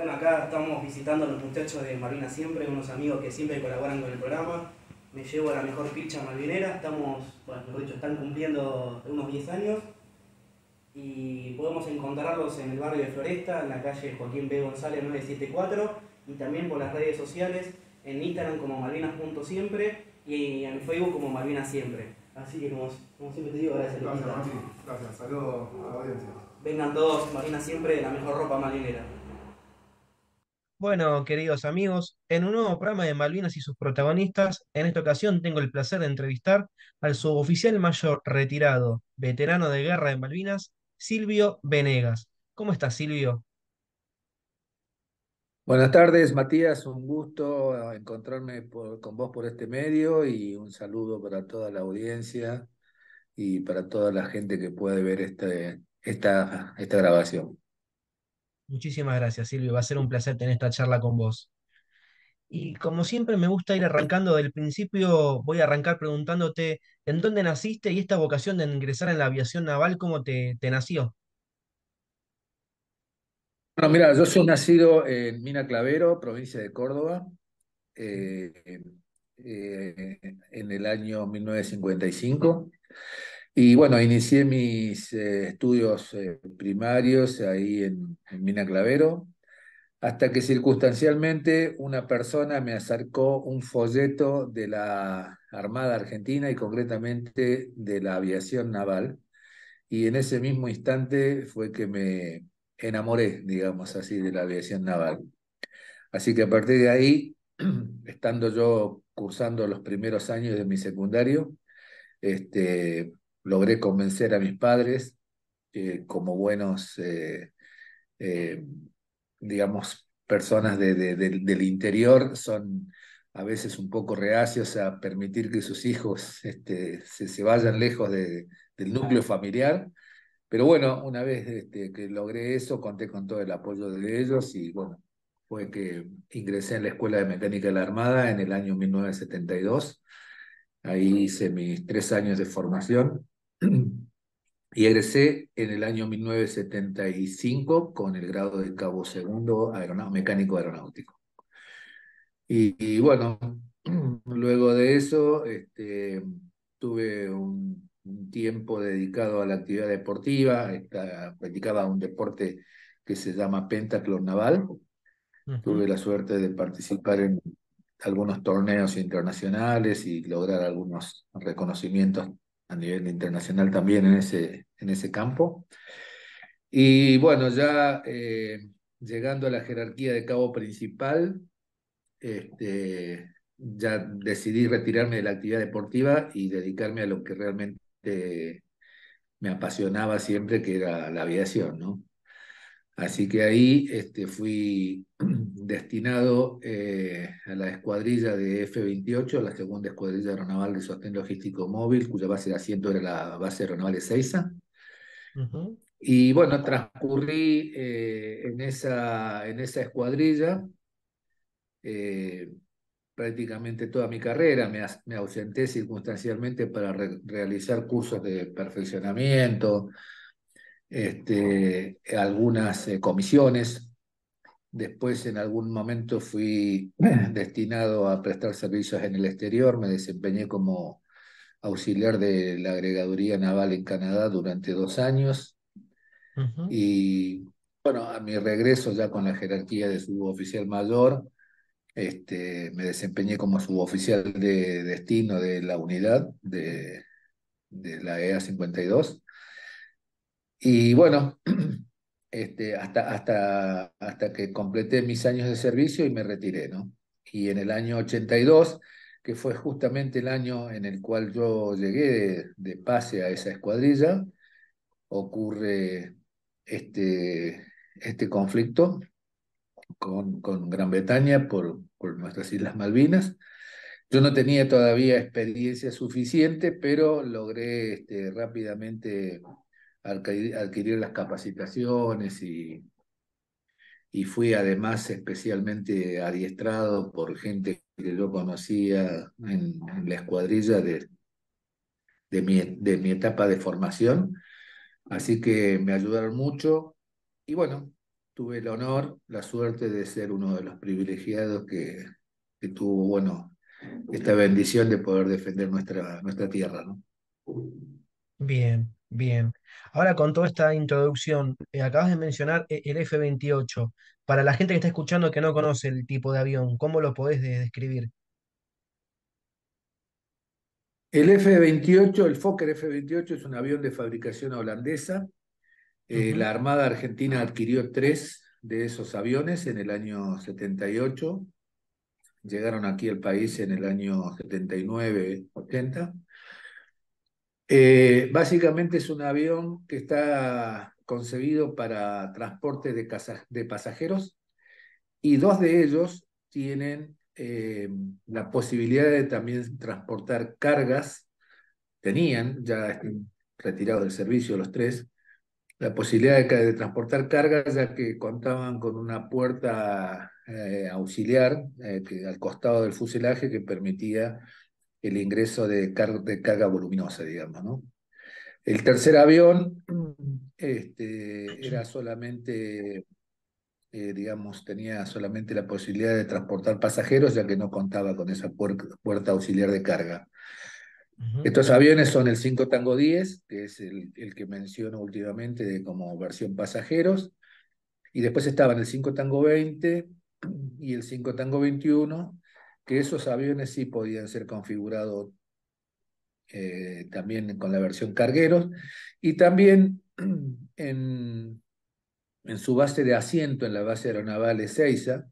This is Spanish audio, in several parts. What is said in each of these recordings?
Bueno, acá estamos visitando a los muchachos de marina Siempre, unos amigos que siempre colaboran con el programa. Me llevo a la mejor picha malvinera, estamos, bueno, dicho, están cumpliendo unos 10 años y podemos encontrarlos en el barrio de Floresta, en la calle Joaquín B. González 974 y también por las redes sociales, en Instagram como malvinas.siempre y en Facebook como Malvinas Siempre. Así que como, siempre te digo, gracias. Gracias, Martín. Gracias. Saludos a la audiencia. Vengan todos, Malvinas Siempre, la mejor ropa marinera. Bueno, queridos amigos, en un nuevo programa de Malvinas y sus protagonistas, en esta ocasión tengo el placer de entrevistar al suboficial mayor retirado, veterano de guerra de Malvinas, Silvio Venegas. ¿Cómo estás, Silvio? Buenas tardes, Matías. Un gusto encontrarme con vos por este medio y un saludo para toda la audiencia y para toda la gente que puede ver este, esta, esta grabación. Muchísimas gracias, Silvio. Va a ser un placer tener esta charla con vos. Y como siempre me gusta ir arrancando del principio, voy a arrancar preguntándote en dónde naciste y esta vocación de ingresar en la aviación naval, ¿cómo te, te nació? Bueno, mira, yo soy nacido en Mina Clavero, provincia de Córdoba, eh, eh, en el año 1955. Y bueno, inicié mis eh, estudios eh, primarios ahí en, Mina Clavero, hasta que circunstancialmente una persona me acercó un folleto de la Armada Argentina y concretamente de la aviación naval. Y en ese mismo instante fue que me enamoré, digamos así, de la aviación naval. Así que a partir de ahí, estando yo cursando los primeros años de mi secundario, este, logré convencer a mis padres eh, como buenos, eh, eh, digamos, personas del interior, son a veces un poco reacios a permitir que sus hijos este, se, vayan lejos del núcleo familiar. Pero bueno, una vez este, que logré eso, conté con todo el apoyo de ellos y bueno, fue que ingresé en la Escuela de Mecánica de la Armada en el año 1972. Ahí hice mis tres años de formación y egresé en el año 1975 con el grado de cabo segundo mecánico aeronáutico. Y, bueno, luego de eso este, tuve un, tiempo dedicado a la actividad deportiva, esta, practicaba un deporte que se llama pentatlón naval. Tuve la suerte de participar en algunos torneos internacionales y lograr algunos reconocimientos a nivel internacional también en ese, en ese campo. Y bueno, ya eh, llegando a la jerarquía de cabo principal, este, ya decidí retirarme de la actividad deportiva y dedicarme a lo que realmente me apasionaba siempre, que era la aviación, ¿no? Así que ahí este, fui destinado eh, a la escuadrilla de F-28, la segunda escuadrilla aeronaval de sostén logístico móvil, cuya base de asiento era la base aeronaval de Seiza. Y bueno, transcurrí eh, en, esa, en esa escuadrilla eh, prácticamente toda mi carrera. Me, ausenté circunstancialmente para realizar cursos de perfeccionamiento, este, algunas eh, comisiones. Después en algún momento fui destinado a prestar servicios en el exterior, me desempeñé como auxiliar de la agregaduría naval en Canadá durante dos años y bueno, a mi regreso ya con la jerarquía de suboficial mayor, este, me desempeñé como suboficial de destino de la unidad de, de la EA 52 y bueno, este, hasta, hasta, hasta que completé mis años de servicio y me retiré, ¿no? Y en el año 82, que fue justamente el año en el cual yo llegué de, pase a esa escuadrilla, ocurre este, este conflicto con, con Gran Bretaña por, por nuestras Islas Malvinas. Yo no tenía todavía experiencia suficiente, pero logré este, rápidamente adquirir, las capacitaciones y, y fui además especialmente adiestrado por gente que yo conocía en, la escuadrilla de, de, mi, de mi etapa de formación. Así que me ayudaron mucho y bueno, tuve el honor, la suerte de ser uno de los privilegiados que, que tuvo, bueno, esta bendición de poder defender nuestra, nuestra tierra. ¿no? Bien. Bien. Ahora con toda esta introducción, eh, acabas de mencionar eh, el F-28. Para la gente que está escuchando que no conoce el tipo de avión, ¿cómo lo podés describir? El F-28, el Fokker F-28 es un avión de fabricación holandesa. Eh, la Armada Argentina adquirió tres de esos aviones en el año 78. Llegaron aquí al país en el año 79-80. Eh, básicamente es un avión que está concebido para transporte de, pasajeros y dos de ellos tienen eh, la posibilidad de también transportar cargas, tenían, ya retirados del servicio los tres, la posibilidad de, transportar cargas ya que contaban con una puerta eh, auxiliar al costado del fuselaje que permitía el ingreso de, carga voluminosa, digamos, ¿no? El tercer avión este, era solamente, eh, digamos, tenía solamente la posibilidad de transportar pasajeros, ya que no contaba con esa puerta auxiliar de carga. Estos aviones son el 5 Tango 10, que es el, que menciono últimamente de, como versión pasajeros, y después estaban el 5 Tango 20 y el 5 Tango 21, que esos aviones sí podían ser configurados eh, también con la versión cargueros y también en, su base de asiento en la base aeronaval Ezeiza,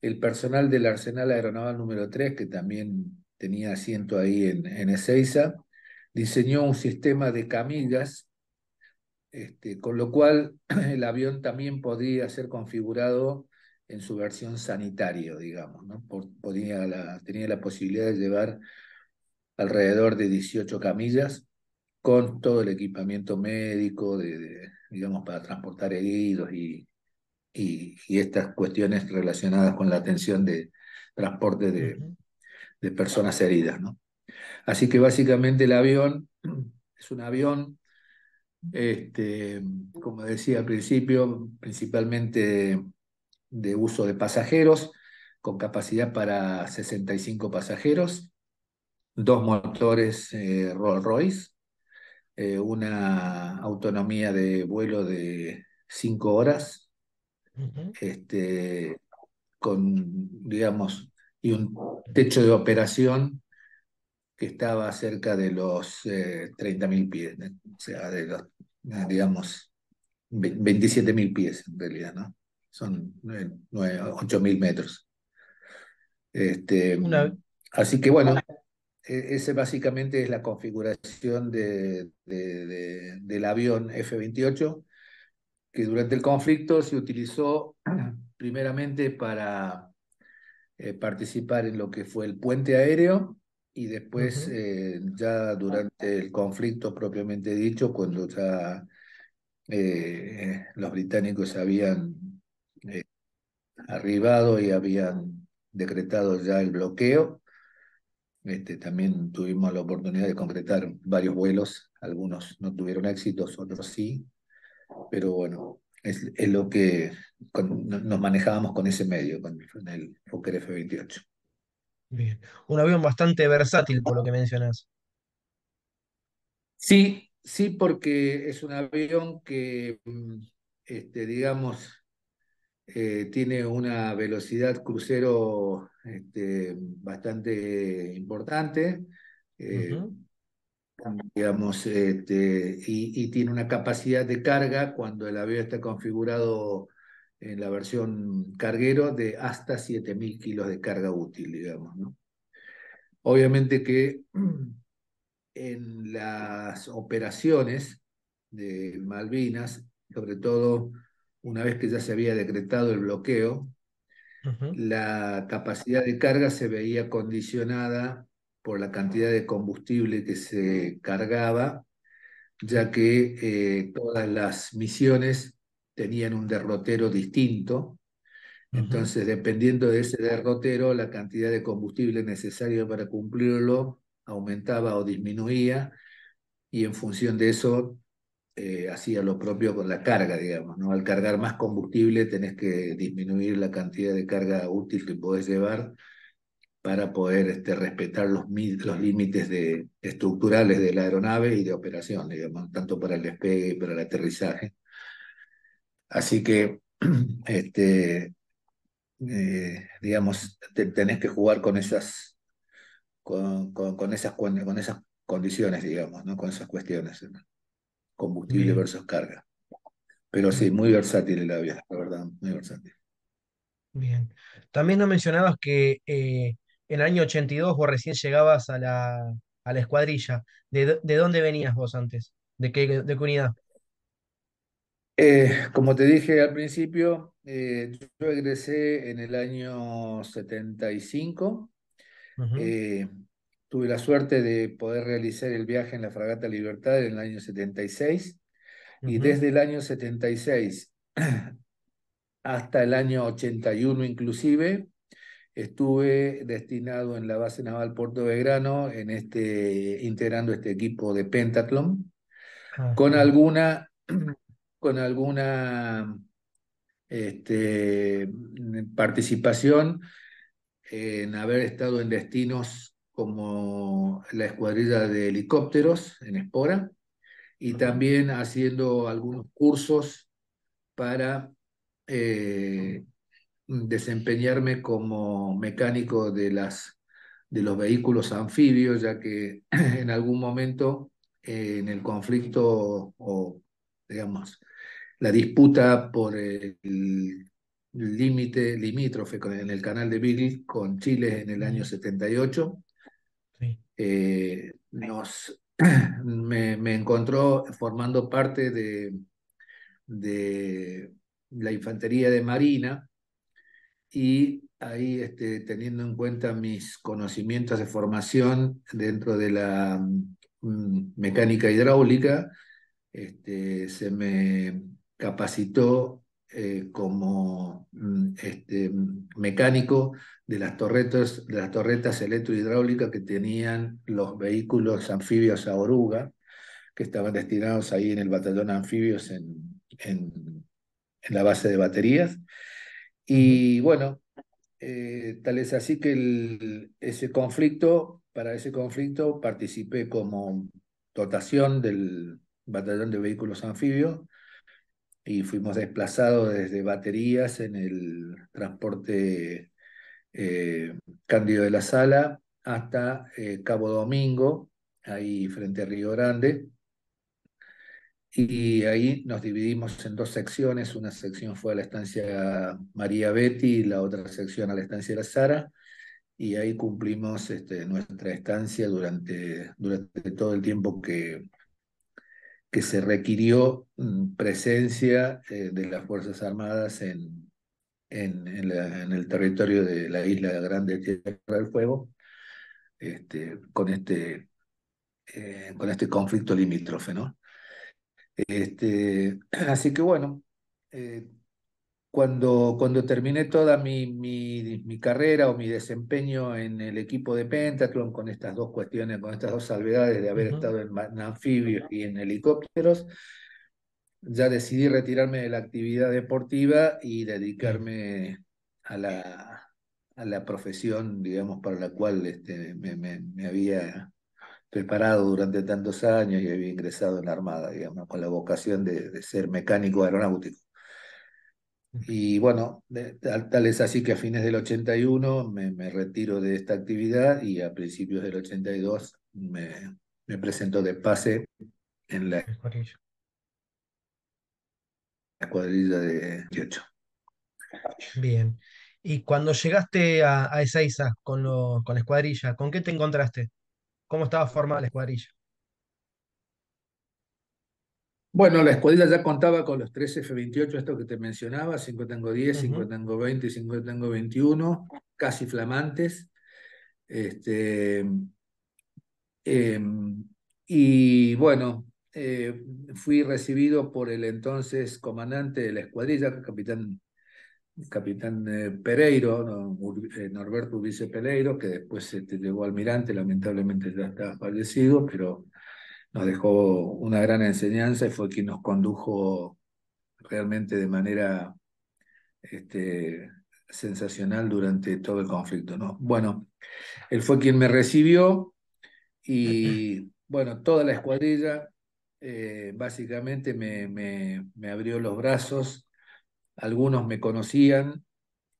el personal del arsenal aeronaval número 3, que también tenía asiento ahí en, en Ezeiza, diseñó un sistema de camillas, este, con lo cual el avión también podía ser configurado en su versión sanitario, digamos, ¿no? podía tenía la posibilidad de llevar alrededor de 18 camillas con todo el equipamiento médico, digamos, para transportar heridos y, y, estas cuestiones relacionadas con la atención de transporte de, de personas heridas, ¿no? Así que básicamente el avión es un avión, este, como decía al principio, principalmente de uso de pasajeros, con capacidad para 65 pasajeros, dos motores eh, Rolls Royce, eh, una autonomía de vuelo de 5 horas, este, con, digamos, y un techo de operación que estaba cerca de los 30.000 eh, pies, o sea, de los, digamos, 27.000 pies en realidad, ¿no? son 8.000 metros. Este, Así que bueno, e, esa básicamente es la configuración del avión F-28, que durante el conflicto se utilizó primeramente para eh, participar en lo que fue el puente aéreo y después eh, ya durante el conflicto propiamente dicho, cuando ya eh, los británicos habían eh, arribado y habían decretado ya el bloqueo. Este, también tuvimos la oportunidad de concretar varios vuelos, algunos no tuvieron éxitos, otros sí, pero bueno, es, lo que nos manejábamos con ese medio, con, el Fokker F-28. Bien, un avión bastante versátil por lo que mencionas. Sí, sí, porque es un avión que, mm, este, digamos, eh, tiene una velocidad crucero este, bastante importante, eh, digamos, este, y, tiene una capacidad de carga cuando el avión está configurado en la versión carguero de hasta 7.000 kilos de carga útil, digamos. ¿no? Obviamente que en las operaciones de Malvinas, sobre todo una vez que ya se había decretado el bloqueo, la capacidad de carga se veía condicionada por la cantidad de combustible que se cargaba, ya que eh, todas las misiones tenían un derrotero distinto. Entonces, dependiendo de ese derrotero, la cantidad de combustible necesario para cumplirlo aumentaba o disminuía, y en función de eso eh, hacía lo propio con la carga, digamos, ¿no? Al cargar más combustible tenés que disminuir la cantidad de carga útil que podés llevar para poder este, respetar los, límites de, estructurales de la aeronave y de operación, digamos, tanto para el despegue y para el aterrizaje. Así que, este, eh, digamos, tenés que jugar con esas, con, esas, con esas condiciones, digamos, ¿no? con esas cuestiones combustible mm. versus carga. Pero sí, mm. muy versátil el avión, la verdad, muy versátil. Bien. También nos mencionabas que eh, en el año 82 vos recién llegabas a la, a la escuadrilla. ¿De, dónde venías vos antes? ¿De qué, de qué unidad? Eh, como te dije al principio, eh, yo egresé en el año 75. Tuve la suerte de poder realizar el viaje en la Fragata Libertad en el año 76 y desde el año 76 hasta el año 81 inclusive estuve destinado en la base naval Puerto Belgrano en este integrando este equipo de pentatlón ah, con alguna con este, alguna participación en haber estado en destinos como la escuadrilla de helicópteros en Espora, y también haciendo algunos cursos para eh, desempeñarme como mecánico de, las, de los vehículos anfibios, ya que en algún momento eh, en el conflicto o, digamos, la disputa por el límite limítrofe en el canal de Billy con Chile en el año 78, eh, me, encontró formando parte de, de la infantería de Marina y ahí este, teniendo en cuenta mis conocimientos de formación dentro de la mm, mecánica hidráulica, este, se me capacitó eh, como mm, este, mm, mecánico de las torretas, de las torretas electrohidráulicas que tenían los vehículos anfibios a oruga, que estaban destinados ahí en el batallón anfibios en, en, la base de baterías. Y bueno, eh, tal es así que ese conflicto, para ese conflicto participé como dotación del batallón de vehículos anfibios y fuimos desplazados desde baterías en el transporte eh, Cándido de la Sala hasta eh, Cabo Domingo, ahí frente a Río Grande. Y ahí nos dividimos en dos secciones. Una sección fue a la estancia María Betty y la otra sección a la estancia La Sara. Y ahí cumplimos este, nuestra estancia durante, durante todo el tiempo que, que se requirió mm, presencia eh, de las Fuerzas Armadas en, en, el territorio de la isla Grande Tierra del Fuego, este, con, este, eh, con este conflicto limítrofe. ¿no? Este, así que bueno, eh, cuando, cuando terminé toda mi, mi, carrera o mi desempeño en el equipo de Pentathlon, con estas dos cuestiones, con estas dos salvedades de haber estado en, anfibios y en helicópteros, ya decidí retirarme de la actividad deportiva y dedicarme a la, a la profesión, digamos, para la cual este, me, había preparado durante tantos años y había ingresado en la Armada, digamos, con la vocación de ser mecánico aeronáutico. Y bueno, tal es así que a fines del 81 me, retiro de esta actividad y a principios del 82 me, presento de pase en la escuadrilla de 18. Bien. Y cuando llegaste a, a Ezeiza con, con la escuadrilla, ¿con qué te encontraste? ¿Cómo estaba formada la escuadrilla? Bueno, la escuadrilla ya contaba con los tres F-28, esto que te mencionaba, 5 Tango 10, 5 Tango 20, y 5 Tango 21, casi flamantes. Este, em, y bueno, eh, fui recibido por el entonces comandante de la escuadrilla, capitán, capitán eh, Pereiro, eh, Norberto Ulises Pereiro, que después te llegó almirante, lamentablemente ya está fallecido, pero nos dejó una gran enseñanza y fue quien nos condujo realmente de manera este, sensacional durante todo el conflicto. ¿no? Bueno, él fue quien me recibió y bueno, toda la escuadrilla eh, básicamente me, me abrió los brazos. Algunos me conocían,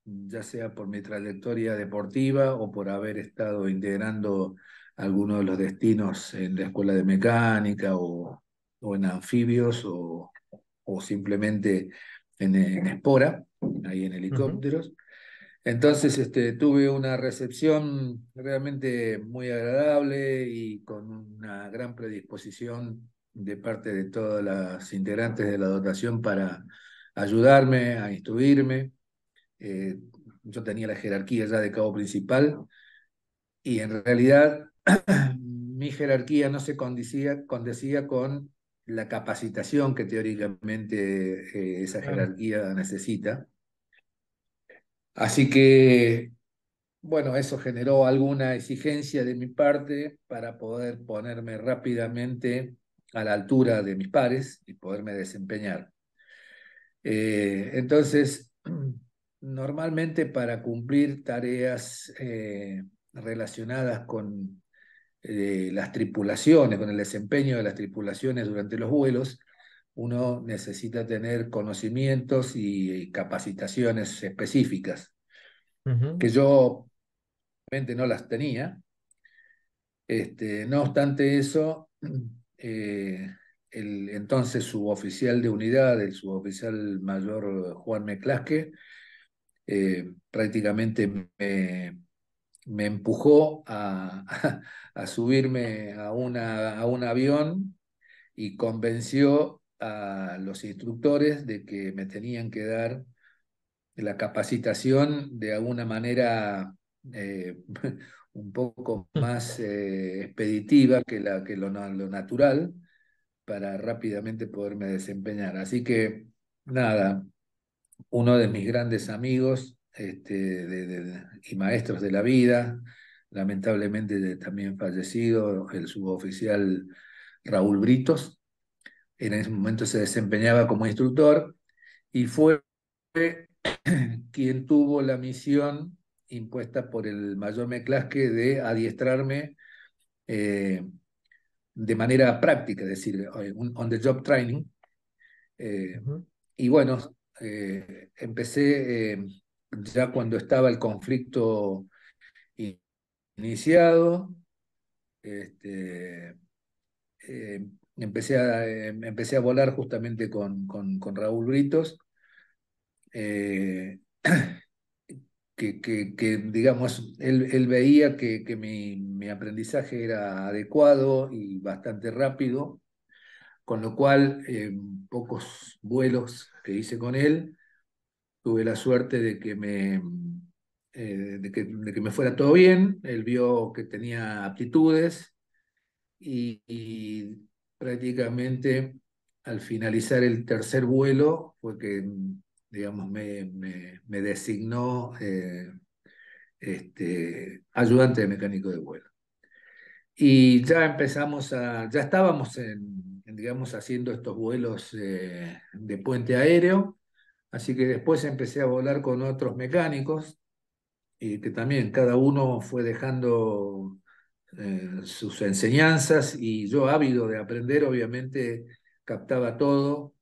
ya sea por mi trayectoria deportiva o por haber estado integrando alguno de los destinos en la escuela de mecánica o, en anfibios o, simplemente en, espora, ahí en helicópteros. Entonces este, tuve una recepción realmente muy agradable y con una gran predisposición de parte de todas las integrantes de la dotación para ayudarme, a instruirme. Eh, yo tenía la jerarquía ya de cabo principal y en realidad mi jerarquía no se condicía, condecía con la capacitación que teóricamente eh, esa jerarquía necesita. Así que, bueno, eso generó alguna exigencia de mi parte para poder ponerme rápidamente a la altura de mis pares y poderme desempeñar. Eh, entonces, normalmente para cumplir tareas eh, relacionadas con eh, las tripulaciones, con el desempeño de las tripulaciones durante los vuelos, uno necesita tener conocimientos y capacitaciones específicas, que yo realmente no las tenía. Este, no obstante eso, eh, el entonces suboficial de unidad, el suboficial mayor Juan Meclasque, eh, prácticamente me empujó a, a subirme a, una, a un avión y convenció a los instructores de que me tenían que dar la capacitación de alguna manera eh, un poco más eh, expeditiva que, la, que lo, natural para rápidamente poderme desempeñar. Así que, nada, uno de mis grandes amigos este, y maestros de la vida, lamentablemente también fallecido, el suboficial Raúl Britos. En ese momento se desempeñaba como instructor y fue quien tuvo la misión impuesta por el mayor Meclasque de adiestrarme eh, de manera práctica, es decir, eh, on-the-job training. Eh, y bueno, empecé ya cuando estaba el conflicto iniciado, este, eh, empecé, a, em, empecé a volar justamente con, con, Raúl Britos, eh, que, digamos, él, veía que, mi, mi, aprendizaje era adecuado y bastante rápido, con lo cual en em, pocos vuelos que hice con él, tuve la suerte de que me eh, de, que, me fuera todo bien, él vio que tenía aptitudes y, prácticamente al finalizar el tercer vuelo fue que, digamos, me, designó eh, este, ayudante de mecánico de vuelo. Y ya empezamos a, ya estábamos, digamos, haciendo estos vuelos eh, de puente aéreo, así que después empecé a volar con otros mecánicos, y eh, que también cada uno fue dejando eh, sus enseñanzas y yo ávido de aprender, obviamente captaba todo,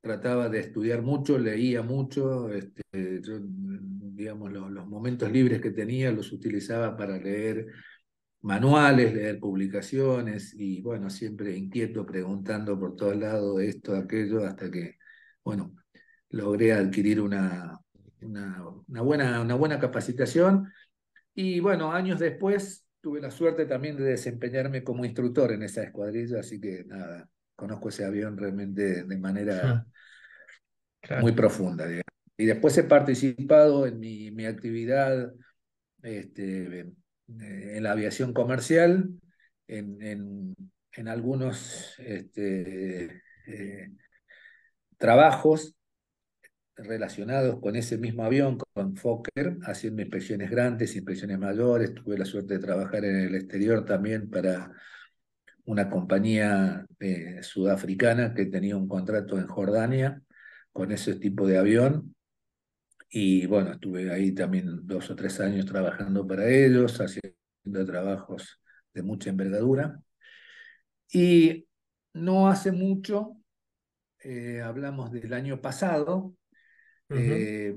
trataba de estudiar mucho, leía mucho, este, mm, digamos, los momentos libres que tenía los utilizaba para leer manuales, leer publicaciones y bueno, siempre inquieto preguntando por todos lados esto, aquello, hasta que, bueno, logré adquirir una, una, buena, una buena capacitación. Y bueno, años después tuve la suerte también de desempeñarme como instructor en esa escuadrilla, así que nada, conozco ese avión realmente de manera ah, muy profunda. Y después he participado en mi, actividad este, en, la aviación comercial, en, algunos este, eh, trabajos relacionados con ese mismo avión, con Fokker, haciendo inspecciones grandes, inspecciones mayores. Tuve la suerte de trabajar en el exterior también para una compañía eh, sudafricana que tenía un contrato en Jordania con ese tipo de avión. Y bueno, estuve ahí también dos o tres años trabajando para ellos, haciendo trabajos de mucha envergadura. Y no hace mucho, eh, hablamos del año pasado, eh,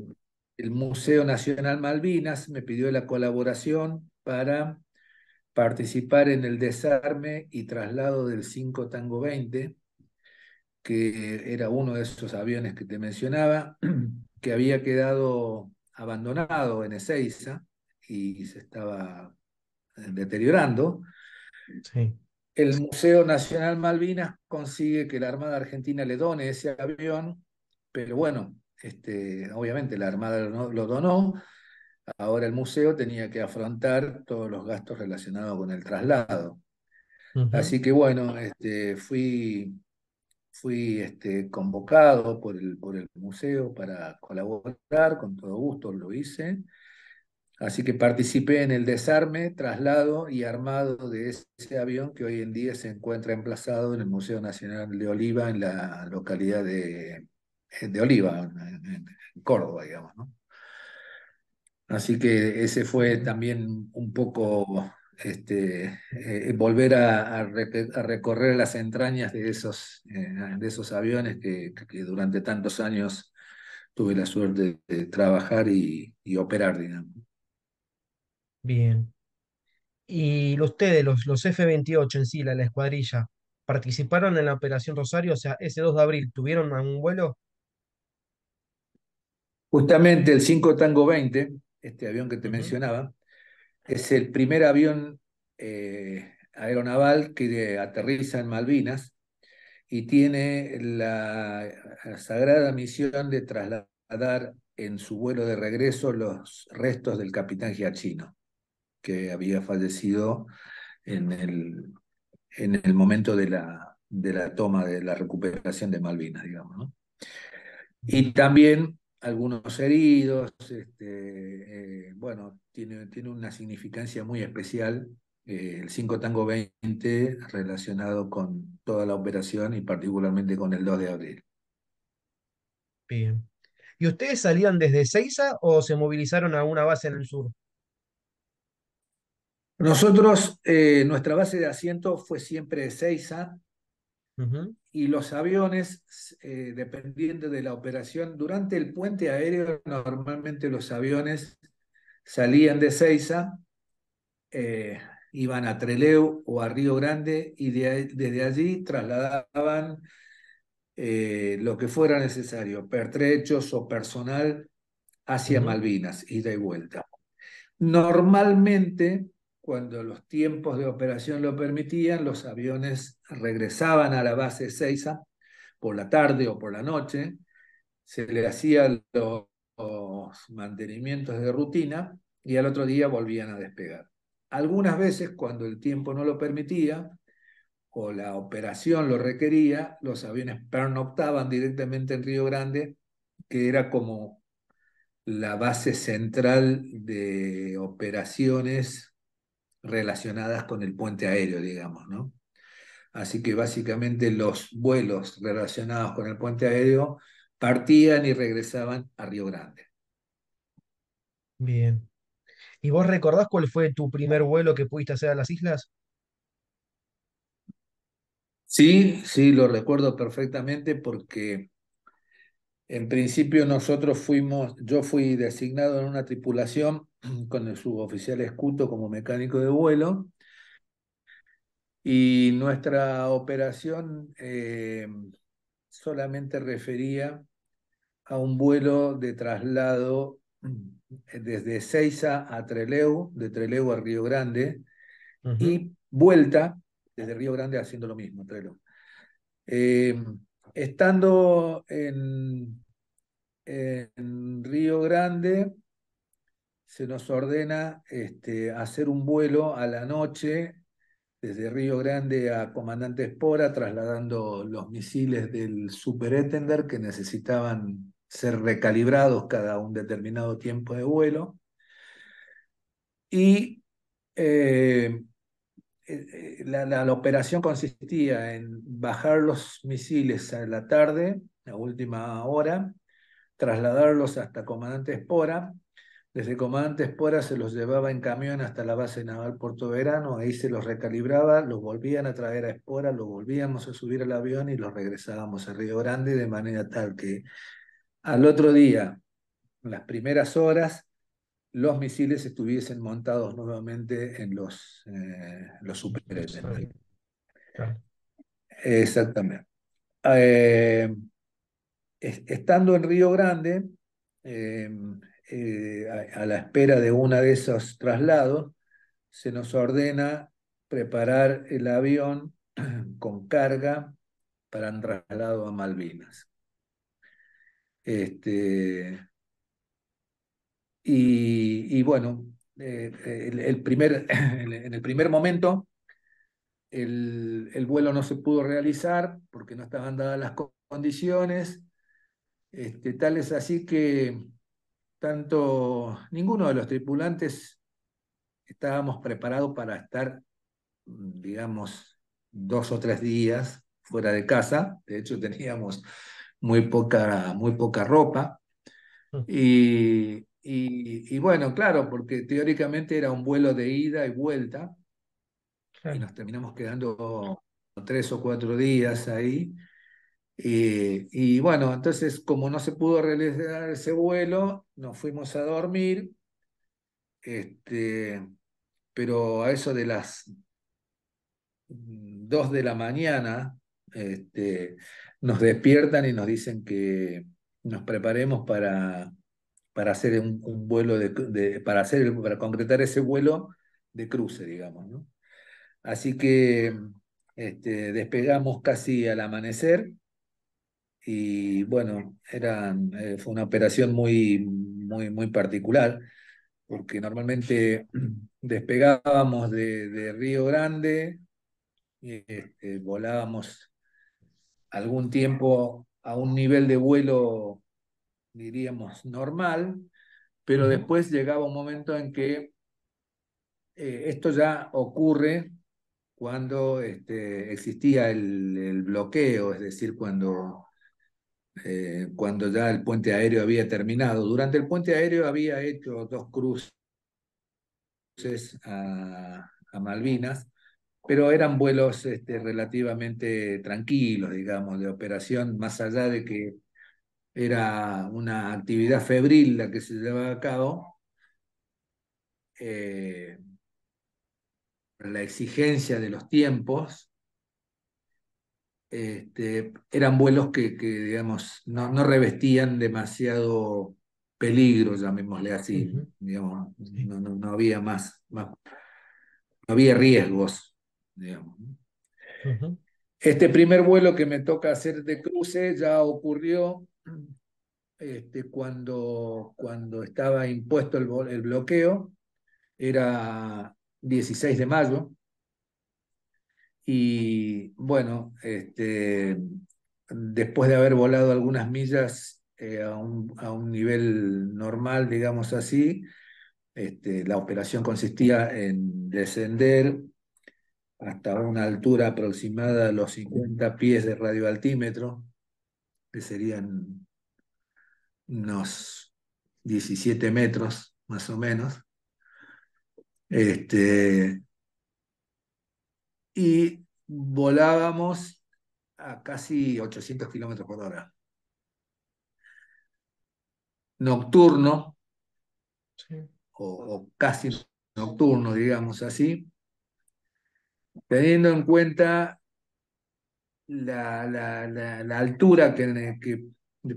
el Museo Nacional Malvinas me pidió la colaboración para participar en el desarme y traslado del 5 Tango 20, que era uno de esos aviones que te mencionaba, que había quedado abandonado en Ezeiza y se estaba eh, deteriorando. El Museo Nacional Malvinas consigue que la Armada Argentina le done ese avión, pero bueno, este, obviamente la Armada lo donó, ahora el museo tenía que afrontar todos los gastos relacionados con el traslado. Así que bueno, este, fui, fui este, convocado por el, por el museo para colaborar, con todo gusto lo hice. Así que participé en el desarme, traslado y armado de ese avión que hoy en día se encuentra emplazado en el Museo Nacional de Oliva en la localidad de eh, de Oliva, en, Córdoba, digamos, ¿no? Así que ese fue también un poco este, eh, volver a, recorrer las entrañas de esos, eh, de esos aviones que, durante tantos años tuve la suerte de, trabajar y, operar, digamos. Bien. ¿Y ustedes, los, los F-28 en sí, la, la, escuadrilla, participaron en la Operación Rosario? O sea, ese 2 de abril, ¿tuvieron algún vuelo? Justamente el 5 Tango 20, este avión que te mencionaba, es el primer avión eh, aeronaval que aterriza en Malvinas y tiene la, sagrada misión de trasladar en su vuelo de regreso los restos del capitán Giachino, que había fallecido en el, en el momento de la, de la toma de la recuperación de Malvinas, digamos. Y también algunos heridos, este, eh, bueno, tiene, tiene una significancia muy especial eh, el 5 Tango 20 relacionado con toda la operación y particularmente con el 2 de abril. Bien. ¿Y ustedes salían desde Seiza o se movilizaron a una base en el sur? Nosotros, eh, nuestra base de asiento fue siempre Seiza. Y los aviones, eh, dependiendo de la operación, durante el puente aéreo normalmente los aviones salían de Ceiza, eh, iban a Treleu o a Río Grande y desde allí trasladaban eh, lo que fuera necesario, pertrechos o personal hacia Malvinas, ida y vuelta. Normalmente cuando los tiempos de operación lo permitían, los aviones regresaban a la base Seiza por la tarde o por la noche, se le hacían los, mantenimientos de rutina y al otro día volvían a despegar. Algunas veces, cuando el tiempo no lo permitía o la operación lo requería, los aviones pernoctaban directamente en Río Grande, que era como la base central de operaciones relacionadas con el puente aéreo, digamos, ¿no? Así que básicamente los vuelos relacionados con el puente aéreo partían y regresaban a Río Grande. Bien. ¿Y vos recordás cuál fue tu primer vuelo que pudiste hacer a las islas? Sí, sí, lo recuerdo perfectamente porque en principio nosotros fuimos, yo fui designado en una tripulación con el suboficial Escuto como mecánico de vuelo. Y nuestra operación eh, solamente refería a un vuelo de traslado mm, desde Ceiza a Treleu, de Treleu a Río Grande, y vuelta desde Río Grande haciendo lo mismo, eh, estando en, en Río Grande, se nos ordena este, hacer un vuelo a la noche desde Río Grande a Comandante Espora, trasladando los misiles del Super Etender que necesitaban ser recalibrados cada un determinado tiempo de vuelo. Y eh, eh, eh, la, la, operación consistía en bajar los misiles a la tarde, a última hora, trasladarlos hasta Comandante Espora, desde Comandante Espora se los llevaba en camión hasta la base naval Puerto Verano, ahí se los recalibraba, los volvían a traer a Espora, los volvíamos a subir al avión y los regresábamos a Río Grande de manera tal que al otro día, en las primeras horas, los misiles estuviesen montados nuevamente en los, eh, los Exactamente. Eh, estando en Río Grande, eh, eh, a, la espera de uno de esos traslados, se nos ordena preparar el avión con carga para un traslado a Malvinas. Este, y, bueno, eh, el, primer, en el primer momento el, el, vuelo no se pudo realizar porque no estaban dadas las condiciones. Este, tal es así que tanto ninguno de los tripulantes estábamos preparados para estar, mm, digamos, dos o tres días fuera de casa. De hecho, teníamos muy poca, muy poca ropa. Mm. Y, y, y bueno, claro, porque teóricamente era un vuelo de ida y vuelta. Y nos terminamos quedando tres o cuatro días ahí. Eh, y bueno, entonces como no se pudo realizar ese vuelo, nos fuimos a dormir, este, pero a eso de las 2 de la mañana este, nos despiertan y nos dicen que nos preparemos para, para hacer un, vuelo de, para hacer para concretar ese vuelo de cruce, digamos, ¿no? Así que este, despegamos casi al amanecer y bueno, era, eh, fue una operación muy, muy, muy particular, porque normalmente despegábamos de, de Río Grande, y, eh, este, volábamos algún tiempo a un nivel de vuelo, diríamos, normal, pero después llegaba un momento en que eh, esto ya ocurre cuando este, existía el bloqueo, es decir, cuando eh, cuando ya el puente aéreo había terminado. Durante el puente aéreo había hecho dos cruces a, Malvinas, pero eran vuelos este, relativamente tranquilos, digamos, de operación, más allá de que era una actividad febril la que se llevaba a cabo. Eh, la exigencia de los tiempos este, eran vuelos que, que digamos, no, revestían demasiado peligro, llamémosle así. digamos, no, no, había más, no había riesgos, digamos. Este primer vuelo que me toca hacer de cruce ya ocurrió este, cuando, cuando estaba impuesto el, el bloqueo, era 16 de mayo y bueno, este, después de haber volado algunas millas eh, a, un, nivel normal, digamos así, este, la operación consistía en descender hasta una altura aproximada a los 50 pies de radioaltímetro, que serían unos 17 metros más o menos. Este, y volábamos a casi 800 kilómetros por hora. Nocturno, o, casi nocturno, digamos así, teniendo en cuenta la, altura que,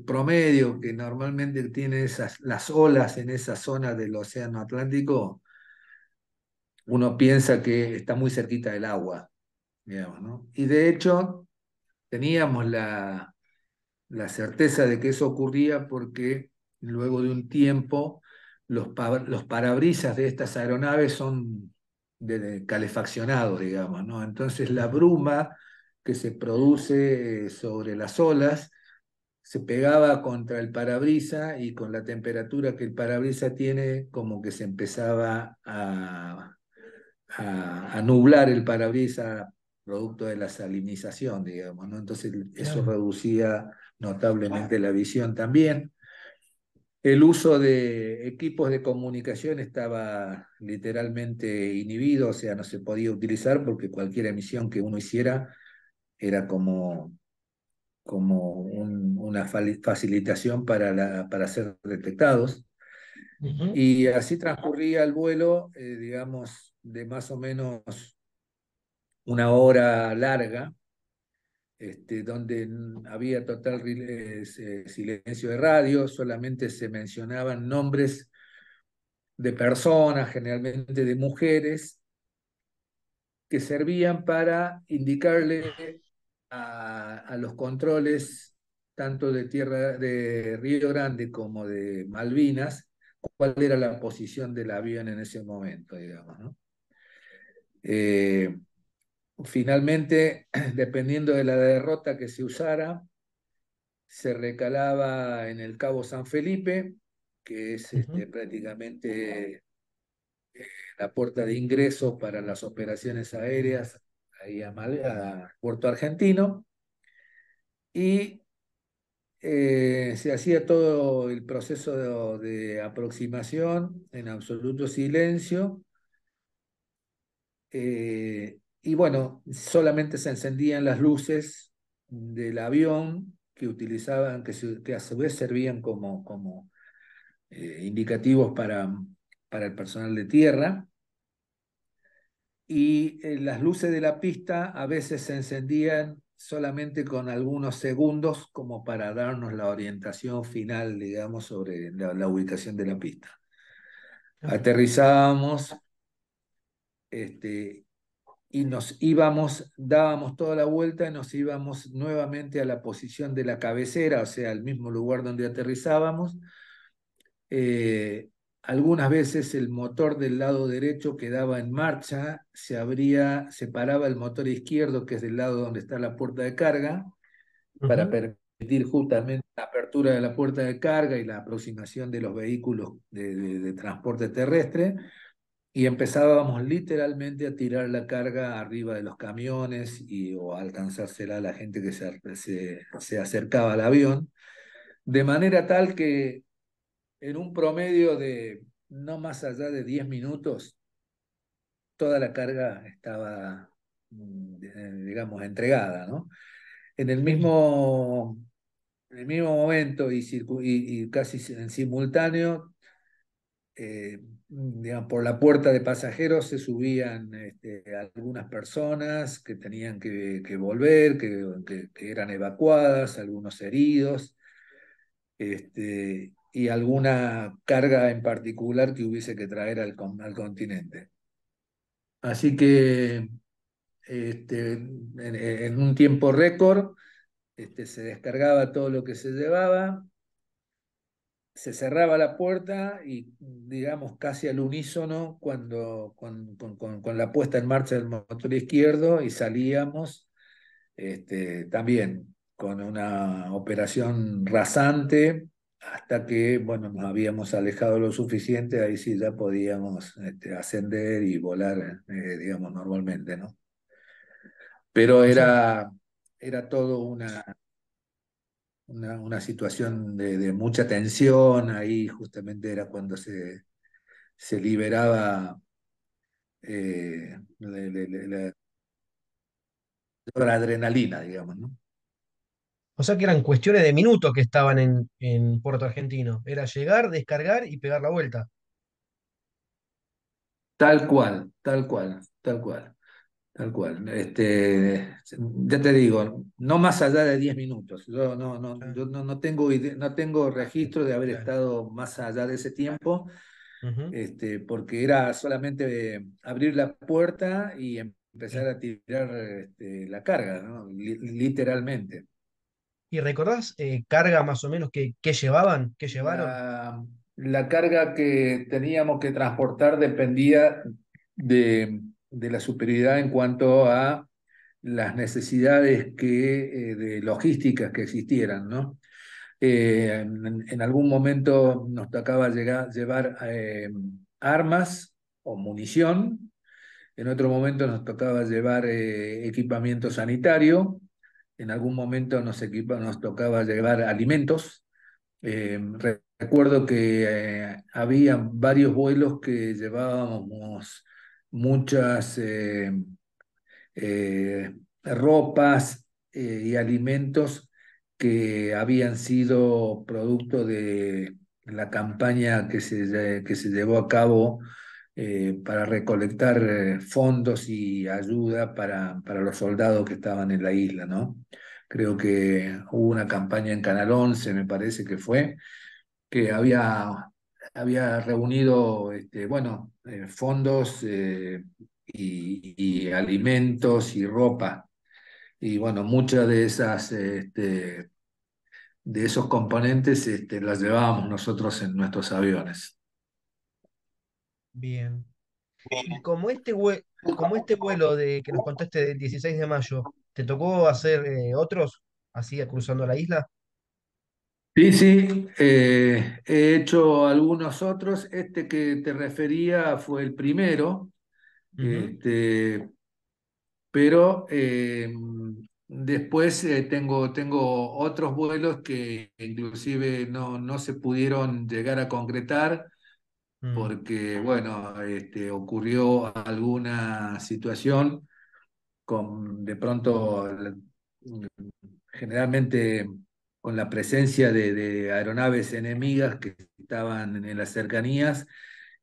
promedio que normalmente tienen esas, las olas en esa zona del Océano Atlántico, uno piensa que está muy cerquita del agua, digamos, ¿no? Y de hecho, teníamos la, la certeza de que eso ocurría porque luego de un tiempo los, los parabrisas de estas aeronaves son de, calefaccionados, digamos, ¿no? Entonces la bruma que se produce eh, sobre las olas se pegaba contra el parabrisa y con la temperatura que el parabrisa tiene como que se empezaba a, a, nublar el parabrisas producto de la salinización, digamos, ¿no? Entonces eso reducía notablemente la visión también. El uso de equipos de comunicación estaba literalmente inhibido, o sea, no se podía utilizar porque cualquier emisión que uno hiciera era como, como una facilitación para, para ser detectados. Y así transcurría el vuelo, eh, digamos, de más o menos una hora larga, este, donde había total eh, silencio de radio, solamente se mencionaban nombres de personas, generalmente de mujeres, que servían para indicarle a, los controles tanto de tierra de Río Grande como de Malvinas cuál era la posición del avión en ese momento, digamos, ¿no? Eh, finalmente, dependiendo de la derrota que se usara, se recalaba en el Cabo San Felipe, que es este, prácticamente eh, la puerta de ingreso para las operaciones aéreas ahí a, Puerto Argentino. Y eh, se hacía todo el proceso de aproximación en absoluto silencio eh, y bueno, solamente se encendían las luces del avión que utilizaban, que, a su vez servían como, como eh, indicativos para, para el personal de tierra. Y eh, las luces de la pista a veces se encendían solamente con algunos segundos como para darnos la orientación final, digamos, sobre la ubicación de la pista. Aterrizábamos este, y nos íbamos, dábamos toda la vuelta y nos íbamos nuevamente a la posición de la cabecera, o sea, al mismo lugar donde aterrizábamos. Eh, algunas veces el motor del lado derecho quedaba en marcha, se abría, separaba paraba el motor izquierdo, que es del lado donde está la puerta de carga, para permitir justamente la apertura de la puerta de carga y la aproximación de los vehículos de transporte terrestre y empezábamos literalmente a tirar la carga arriba de los camiones y, o a alcanzársela a la gente que se, acercaba al avión, de manera tal que en un promedio de no más allá de 10 minutos, toda la carga estaba, mm, digamos, entregada. ¿no? En, el mismo, en el mismo momento y, casi en simultáneo, eh, Mm, por la puerta de pasajeros se subían este, algunas personas que tenían que, volver, que, eran evacuadas, algunos heridos, este, y alguna carga en particular que hubiese que traer al, continente. Así que este, en, un tiempo récord se descargaba todo lo que se llevaba, se cerraba la puerta y, digamos, casi al unísono cuando, con, la puesta en marcha del motor izquierdo y salíamos este, también con una operación rasante hasta que, bueno, nos habíamos alejado lo suficiente, ahí sí ya podíamos este, ascender y volar, eh, digamos, normalmente, ¿no? Pero era, era todo una, una, situación de, mucha tensión, ahí justamente era cuando se, se liberaba eh, la, adrenalina, digamos, ¿no? O sea que eran cuestiones de minutos que estaban en, en Puerto Argentino. Era llegar, descargar y pegar la vuelta. Tal cual, tal cual, tal cual. Tal cual. Este, ya te digo, no más allá de 10 minutos. Yo no, no, no, tengo no tengo registro de haber estado más allá de ese tiempo, este, porque era solamente eh, abrir la puerta y empezar a tirar este, la carga, literalmente. ¿Y recordás eh, carga más o menos que, que llevaban? Que llevaron? la carga que teníamos que transportar dependía de de la superioridad en cuanto a las necesidades que, eh, de logísticas que existieran. ¿no? Eh, en, algún momento nos tocaba llevar eh, armas o munición, en otro momento nos tocaba llevar equipamiento sanitario, en algún momento nos, equipa, nos tocaba llevar alimentos. recuerdo que había varios vuelos que llevábamos muchas eh, eh, ropas eh, y alimentos que habían sido producto de la campaña que se, que se llevó a cabo para recolectar fondos y ayuda para, para los soldados que estaban en la isla, ¿no? Creo que hubo una campaña en Canal 11, me parece que fue, que había había reunido, este, bueno, eh, fondos eh, y, alimentos y ropa. Y bueno, muchas de esas, este, de esos componentes este, las llevábamos nosotros en nuestros aviones. Bien. Y como este, como este vuelo de, que nos contaste del 16 de mayo, ¿te tocó hacer eh, otros así cruzando la isla? Sí, sí, eh, he hecho algunos otros. Este que te refería fue el primero, este, pero eh, después eh, tengo, tengo otros vuelos que inclusive no, no se pudieron llegar a concretar mm. porque, bueno, este, ocurrió alguna situación con de pronto generalmente con la presencia de, aeronaves enemigas que estaban en las cercanías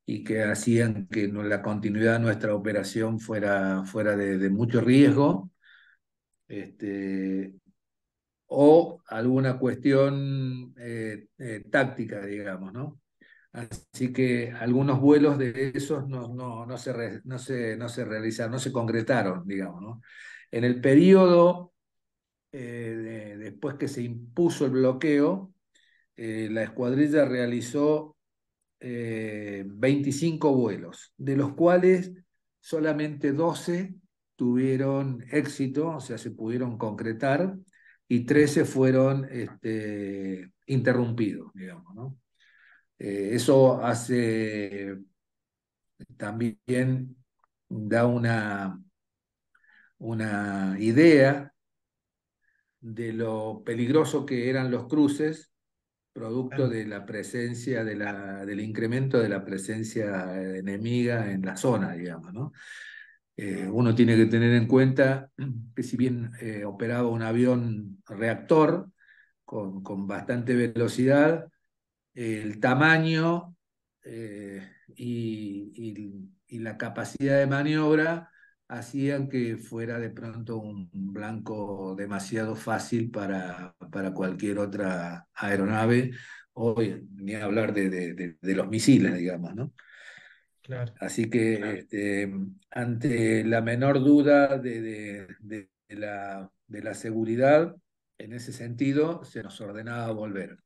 y que hacían que la continuidad de nuestra operación fuera, fuera de, mucho riesgo, este, o alguna cuestión eh, eh, táctica, digamos, ¿no? Así que algunos vuelos de esos no, no, no, se, no, se, no se realizaron, no se concretaron, digamos. ¿no? En el periodo eh, después que se impuso el bloqueo, eh, la escuadrilla realizó 25 eh, vuelos, de los cuales solamente 12 tuvieron éxito, o sea, se pudieron concretar, y 13 fueron este, interrumpidos, eso hace también da una, una idea de lo peligroso que eran los cruces, producto de la presencia, del incremento de la presencia eh, enemiga en la zona, digamos, ¿no? Eh, uno tiene que tener en cuenta que si bien eh, operaba un avión reactor con, bastante velocidad, el tamaño y, la capacidad de maniobra hacían que fuera de pronto un blanco demasiado fácil para, para cualquier otra aeronave, hoy ni hablar de, de, los misiles, digamos, ¿no? Claro. Así que este, ante la menor duda la, de la seguridad, en ese sentido, se nos ordenaba volver.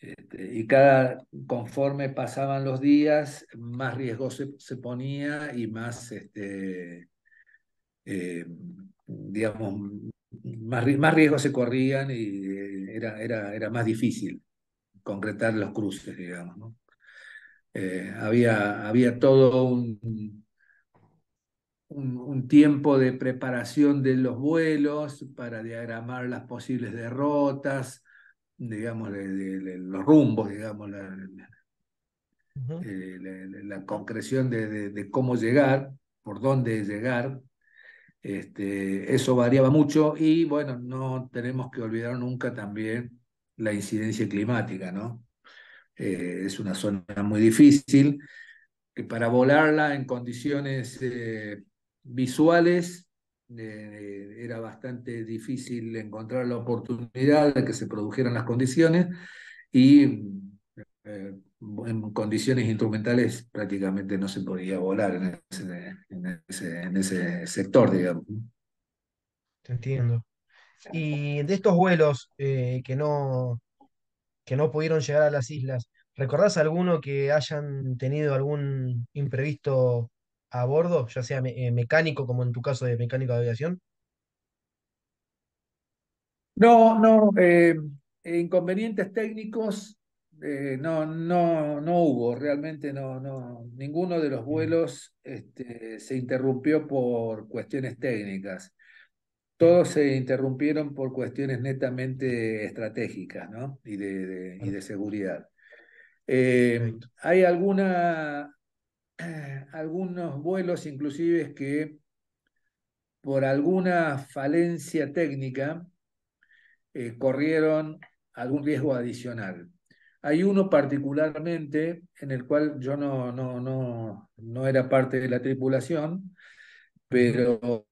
Este, y cada, conforme pasaban los días, más riesgo se, ponía y más, este, eh, digamos, más, más riesgos se corrían y era, más difícil concretar los cruces, digamos. Eh, había, había todo un, un, tiempo de preparación de los vuelos para diagramar las posibles derrotas, digamos, los rumbos, digamos, la, eh, concreción de, cómo llegar, por dónde llegar. Este, eso variaba mucho y bueno, no tenemos que olvidar nunca también la incidencia climática, ¿no? Eh, es una zona muy difícil, que eh, para volarla en condiciones visuales eh, era bastante difícil encontrar la oportunidad de que se produjeran las condiciones y eh, en condiciones instrumentales prácticamente no se podía volar en ese, en ese, sector, digamos. Te entiendo. Y de estos vuelos eh, que, no, que no pudieron llegar a las islas, ¿recordás alguno que hayan tenido algún imprevisto a bordo, ya sea eh, mecánico, como en tu caso de mecánico de aviación? No, no, eh, inconvenientes técnicos eh, no, no, no hubo, realmente no, no, ninguno de los vuelos este, se interrumpió por cuestiones técnicas. Todos se interrumpieron por cuestiones netamente estratégicas ¿no? y, de, y de seguridad. hay alguna, algunos vuelos inclusive que por alguna falencia técnica eh, corrieron algún riesgo adicional. Hay uno particularmente en el cual yo no, no, era parte de la tripulación, pero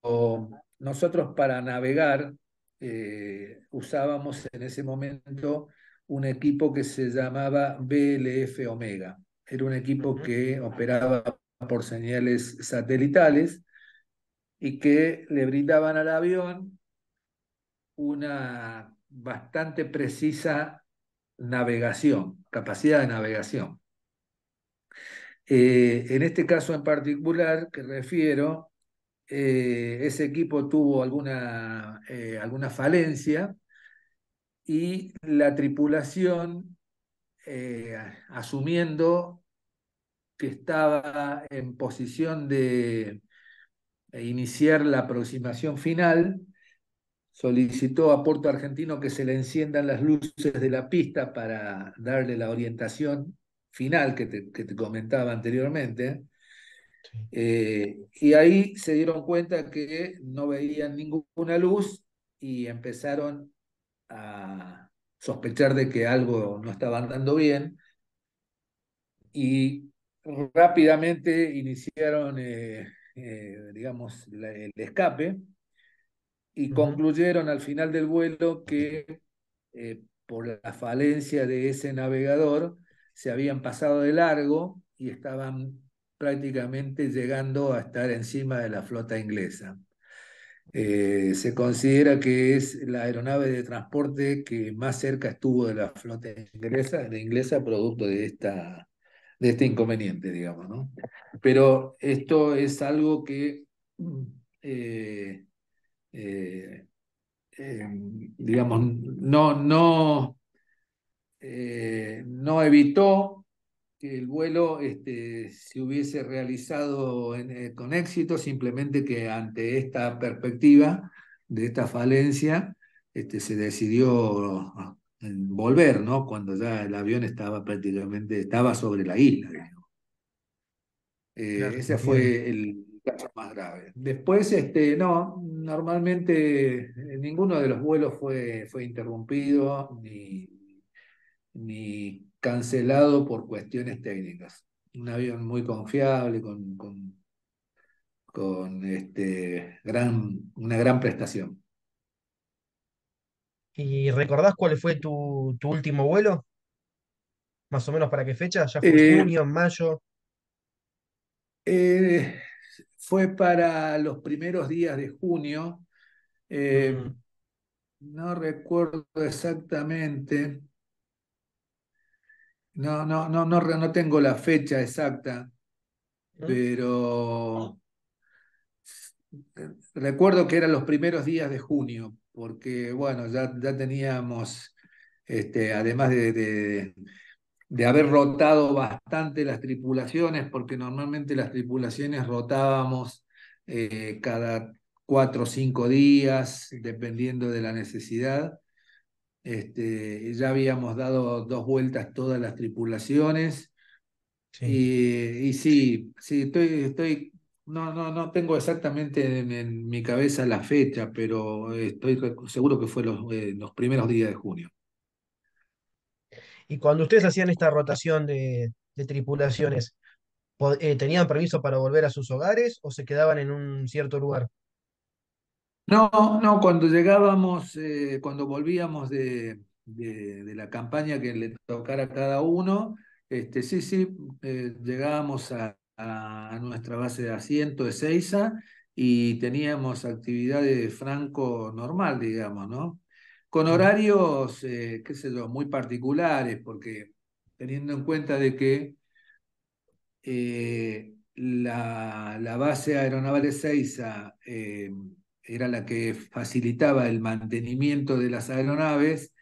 nosotros para navegar eh, usábamos en ese momento un equipo que se llamaba BLF Omega era un equipo que operaba por señales satelitales y que le brindaban al avión una bastante precisa navegación, capacidad de navegación. Eh, en este caso en particular que refiero, eh, ese equipo tuvo alguna, eh, alguna falencia y la tripulación eh, asumiendo que estaba en posición de iniciar la aproximación final, solicitó a Puerto Argentino que se le enciendan las luces de la pista para darle la orientación final que te, que te comentaba anteriormente. Eh, y ahí se dieron cuenta que no veían ninguna luz y empezaron a sospechar de que algo no estaba andando bien y rápidamente iniciaron, eh, eh, digamos, el escape y concluyeron al final del vuelo que eh, por la falencia de ese navegador se habían pasado de largo y estaban prácticamente llegando a estar encima de la flota inglesa. Eh, se considera que es la aeronave de transporte que más cerca estuvo de la flota inglesa, de inglesa producto de, esta, de este inconveniente, digamos. ¿no? Pero esto es algo que mm, eh, eh, digamos, no, no, no evitó que el vuelo este, se hubiese realizado eh, con éxito, simplemente que ante esta perspectiva de esta falencia este, se decidió ah, volver, ¿no? Cuando ya el avión estaba prácticamente, estaba sobre la isla. Eh, ese fue el caso más grave. Después, este, no, normalmente eh, ninguno de los vuelos fue, fue interrumpido, ni, ni cancelado por cuestiones técnicas. Un avión muy confiable, con, con, este, gran, una gran prestación. ¿Y recordás cuál fue tu, último vuelo? Más o menos para qué fecha? ¿Ya fue eh, junio, mayo? Eh, fue para los primeros días de junio. Eh, no recuerdo exactamente. No, no, no, no, tengo la fecha exacta, ¿Mm? pero recuerdo que eran los primeros días de junio, porque bueno, ya, ya teníamos, este, además de, haber rotado bastante las tripulaciones, porque normalmente las tripulaciones rotábamos eh, cada cuatro o cinco días, dependiendo de la necesidad. Este, ya habíamos dado dos vueltas todas las tripulaciones. Y, sí, sí, estoy, estoy, no, no, no tengo exactamente en, mi cabeza la fecha, pero estoy seguro que fue eh, los, primeros días de junio. Y cuando ustedes hacían esta rotación de, de tripulaciones, eh, ¿tenían permiso para volver a sus hogares o se quedaban en un cierto lugar? No, no, cuando llegábamos, eh, cuando volvíamos de, la campaña que le tocara a cada uno, este, sí, sí, eh, llegábamos a, nuestra base de asiento de Seiza y teníamos actividades de franco normal, digamos, ¿no? Con horarios, eh, qué sé yo, muy particulares, porque teniendo en cuenta de que la, base aeronaval de Seiza era la que facilitaba el mantenimiento de las aeronaves,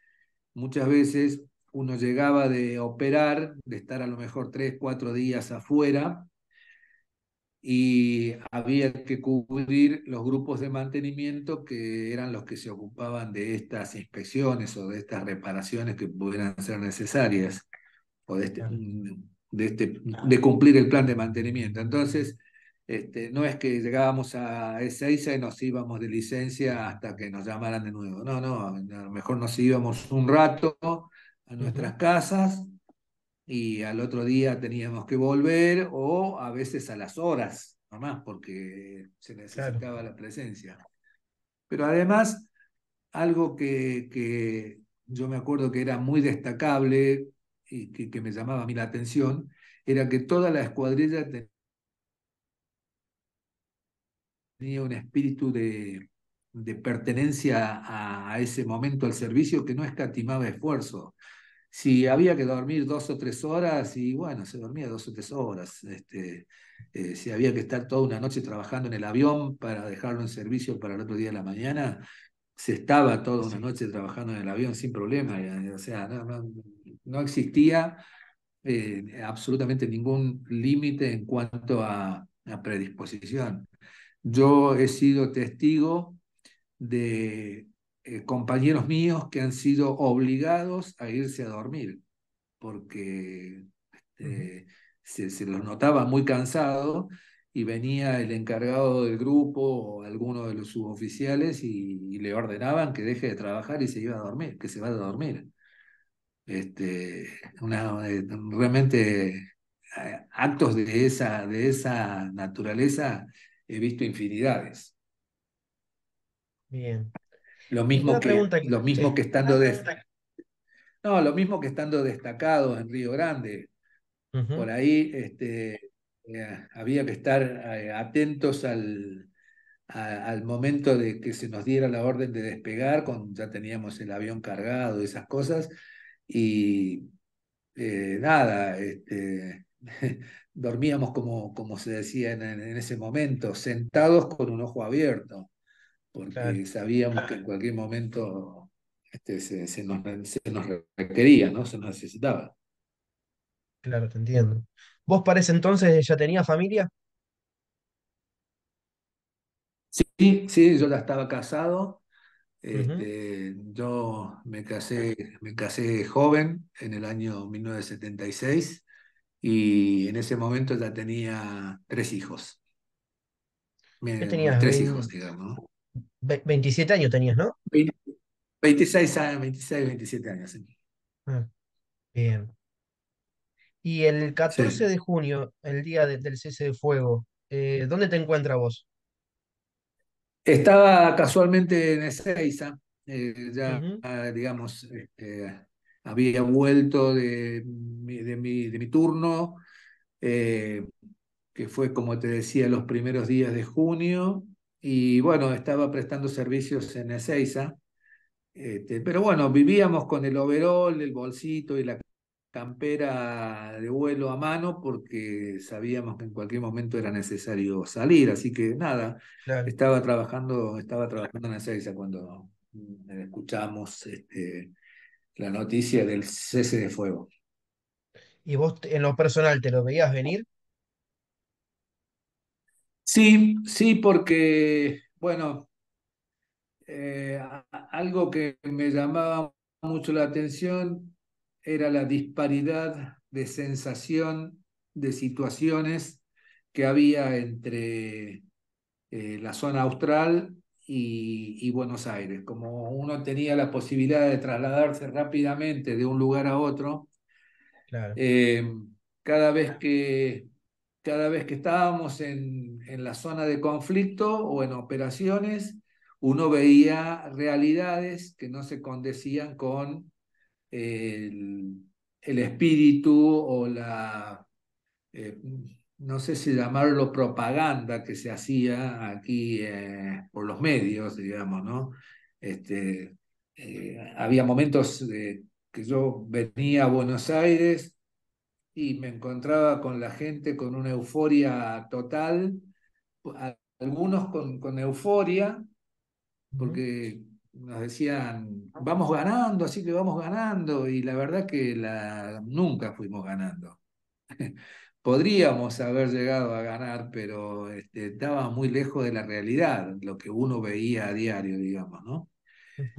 muchas veces uno llegaba de operar, de estar a lo mejor tres, cuatro días afuera, y había que cubrir los grupos de mantenimiento que eran los que se ocupaban de estas inspecciones o de estas reparaciones que pudieran ser necesarias, o de, este, este, de cumplir el plan de mantenimiento. Entonces, este, no es que llegábamos a Ezeiza y nos íbamos de licencia hasta que nos llamaran de nuevo. No, no, a lo mejor nos íbamos un rato a nuestras casas y al otro día teníamos que volver o a veces a las horas nomás porque se necesitaba la presencia. Pero además, algo que, yo me acuerdo que era muy destacable y que, me llamaba a mí la atención, era que toda la escuadrilla tenía tenía un espíritu de, pertenencia a, ese momento al servicio que no escatimaba esfuerzo. Si había que dormir dos o tres horas, y bueno, se dormía dos o tres horas. Este, eh, si había que estar toda una noche trabajando en el avión para dejarlo en servicio para el otro día de la mañana, se estaba toda una noche trabajando en el avión sin problema. Eh, o sea, no, existía eh, absolutamente ningún límite en cuanto a predisposición. Yo he sido testigo de eh, compañeros míos que han sido obligados a irse a dormir porque este, se, los notaba muy cansados y venía el encargado del grupo o alguno de los suboficiales y, le ordenaban que deje de trabajar y se iba a dormir, que se vaya a dormir. Este, eh, realmente eh, actos de esa, de esa naturaleza he visto infinidades. Bien. Lo mismo, que, lo mismo que, estando de, no, lo mismo que estando destacado en Río Grande. Por ahí este, eh, había que estar eh, atentos al, al momento de que se nos diera la orden de despegar, cuando ya teníamos el avión cargado, esas cosas. Y eh, nada, este, dormíamos como, como se decía en, ese momento, sentados con un ojo abierto, porque sabíamos que en cualquier momento este, se, nos, requería, ¿no? se nos necesitaba. Claro, te entiendo. ¿Vos parece entonces ya tenías familia? Sí, sí, yo ya estaba casado. Este, yo me casé, me casé joven en el año 1976 y en ese momento ya tenía tres hijos. tenía tres hijos, digamos. ¿no? 27 años tenías, ¿no? 26 años, 26, 27 años. bien. Y el 14 de junio, el día del cese de fuego, eh, ¿dónde te encuentras vos? Estaba casualmente en Ezeiza, eh, ya, digamos, este, había vuelto de, mi, turno, eh, que fue, como te decía, los primeros días de junio, y bueno, estaba prestando servicios en Ezeiza, este, pero bueno, vivíamos con el overol, el bolsito y la campera de vuelo a mano porque sabíamos que en cualquier momento era necesario salir, así que nada, estaba trabajando, estaba trabajando en Ezeiza cuando mm, escuchamos este, la noticia del cese de fuego. ¿Y vos en lo personal te lo veías venir? Sí, sí, porque, bueno, eh, algo que me llamaba mucho la atención era la disparidad de sensación de situaciones que había entre eh, la zona austral y, Buenos Aires. Como uno tenía la posibilidad de trasladarse rápidamente de un lugar a otro, eh, cada, vez que, cada vez que estábamos en, en la zona de conflicto o en operaciones, uno veía realidades que no se condecían con el, espíritu o la... Eh, no sé si llamarlo propaganda que se hacía aquí eh, por los medios, digamos, ¿no? Este, eh, había momentos que yo venía a Buenos Aires y me encontraba con la gente con una euforia total, algunos con, euforia, porque nos decían, vamos ganando, así que vamos ganando, y la verdad que nunca fuimos ganando. podríamos haber llegado a ganar, pero este, estaba muy lejos de la realidad, lo que uno veía a diario, digamos, ¿no?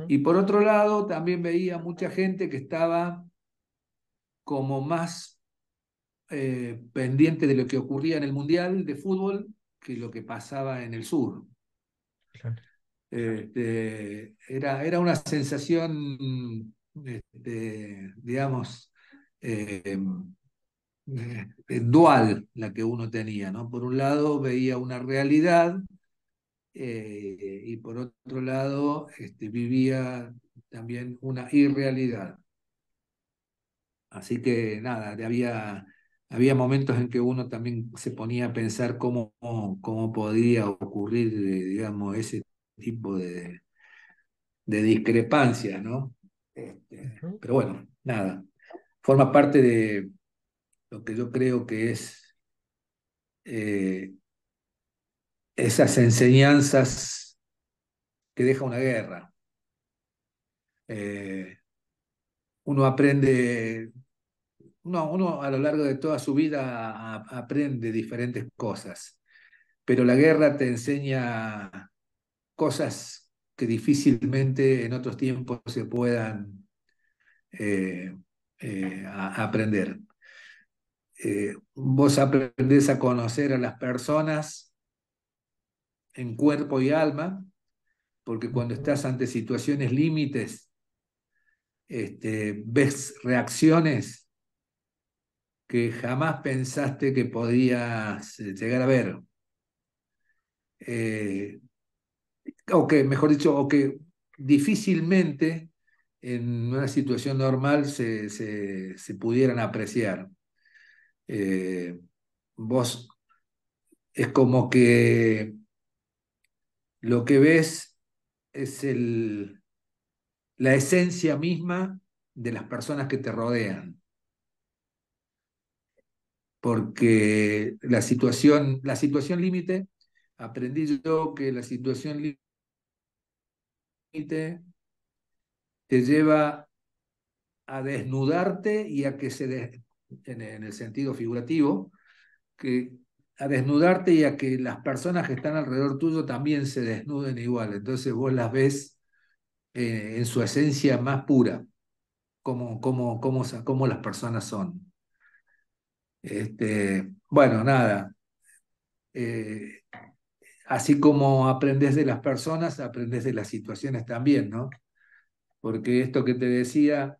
Y por otro lado, también veía mucha gente que estaba como más eh, pendiente de lo que ocurría en el Mundial de Fútbol que lo que pasaba en el sur. Este, era, era una sensación, este, digamos, eh, eh, dual la que uno tenía, ¿no? Por un lado veía una realidad eh, y por otro lado este, vivía también una irrealidad. Así que nada, había, había momentos en que uno también se ponía a pensar cómo, cómo podía ocurrir, eh, digamos, ese tipo de, de discrepancia, ¿no? Este, pero bueno, nada, forma parte de, lo que yo creo que es eh, esas enseñanzas que deja una guerra. Eh, uno aprende, uno, a lo largo de toda su vida aprende diferentes cosas, pero la guerra te enseña cosas que difícilmente en otros tiempos se puedan eh, aprender. Eh, vos aprendés a conocer a las personas en cuerpo y alma, porque cuando estás ante situaciones límites, este, ves reacciones que jamás pensaste que podías eh, llegar a ver. Eh, o que, mejor dicho, o que difícilmente en una situación normal se pudieran apreciar. Eh, vos es como que lo que ves es el, la esencia misma de las personas que te rodean. Porque la situación, la situación límite, aprendí yo que la situación límite te lleva a desnudarte y a que se, en, el sentido figurativo, que a desnudarte y a que las personas que están alrededor tuyo también se desnuden igual. Entonces vos las ves eh, en su esencia más pura, como, como, las personas son. Este, bueno, nada. Eh, así como aprendes de las personas, aprendes de las situaciones también, ¿no? Porque esto que te decía,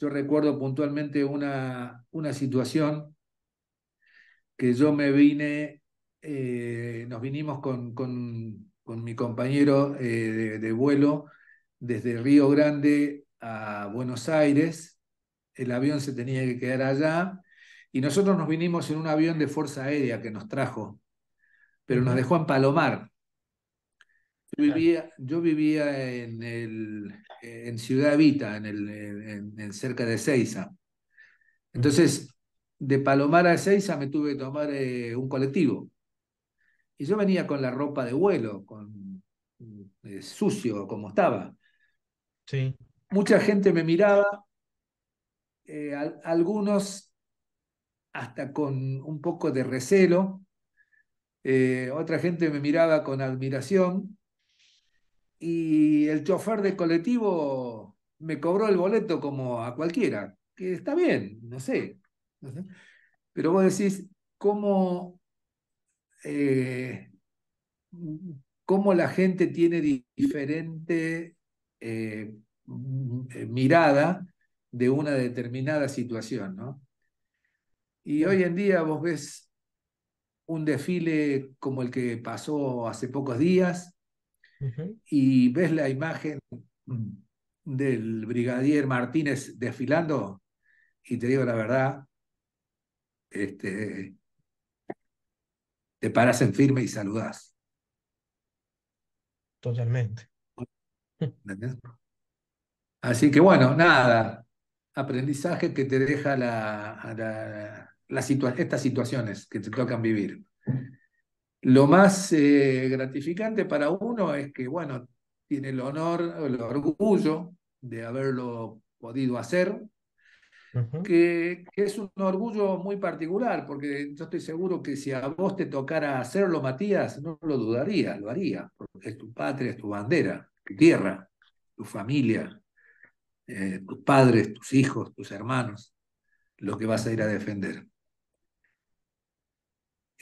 yo recuerdo puntualmente una, una situación que yo me vine, eh, nos vinimos con, mi compañero eh, de, de, vuelo desde Río Grande a Buenos Aires. El avión se tenía que quedar allá y nosotros nos vinimos en un avión de Fuerza Aérea que nos trajo, pero nos dejó en Palomar. Yo vivía, yo vivía en, el, en Ciudad Vita, en el, cerca de Seiza. Entonces, de Palomar a Seiza me tuve que tomar eh, un colectivo. Y yo venía con la ropa de vuelo, con, eh, sucio como estaba. Sí. Mucha gente me miraba, eh, algunos hasta con un poco de recelo, otra gente me miraba con admiración y el chofer del colectivo me cobró el boleto como a cualquiera, que está bien, no sé. Pero vos decís, ¿cómo, eh, cómo la gente tiene diferente eh, eh, mirada de una determinada situación, ¿no? Y hoy en día vos ves un desfile como el que pasó hace pocos días, y ves la imagen del brigadier Martínez desfilando, y te digo la verdad, este, te paras en firme y saludás. Totalmente. Así que bueno, nada, aprendizaje que te deja estas situaciones que te tocan vivir. Lo más eh, gratificante para uno es que, bueno, tiene el honor, el orgullo de haberlo podido hacer, que, es un orgullo muy particular, porque yo estoy seguro que si a vos te tocara hacerlo, Matías, no lo dudaría, lo haría, porque es tu patria, es tu bandera, tu tierra, tu familia, eh, tus padres, tus hijos, tus hermanos, lo que vas a ir a defender.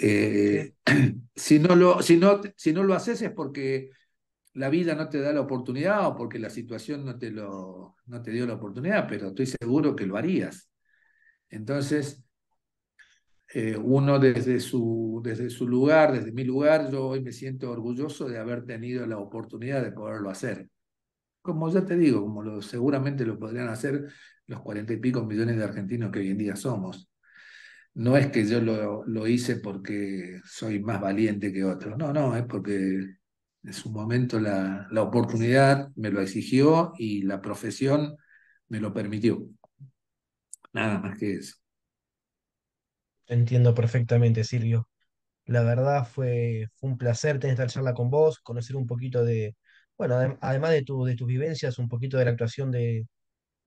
Eh, si, no lo, si, no, si no lo haces es porque la vida no te da la oportunidad o porque la situación no te, lo, no te dio la oportunidad, pero estoy seguro que lo harías. Entonces, eh, uno desde su, desde su lugar, desde mi lugar, yo hoy me siento orgulloso de haber tenido la oportunidad de poderlo hacer. Como ya te digo, como seguramente lo podrían hacer los cuarenta y pico millones de argentinos que hoy en día somos no es que yo lo, hice porque soy más valiente que otros. no, no, es porque en su momento la, la oportunidad me lo exigió y la profesión me lo permitió. Nada más que eso. Entiendo perfectamente, Silvio. La verdad fue, fue, un placer tener esta charla con vos, conocer un poquito de, bueno, además de, tu, de tus vivencias, un poquito de la actuación de,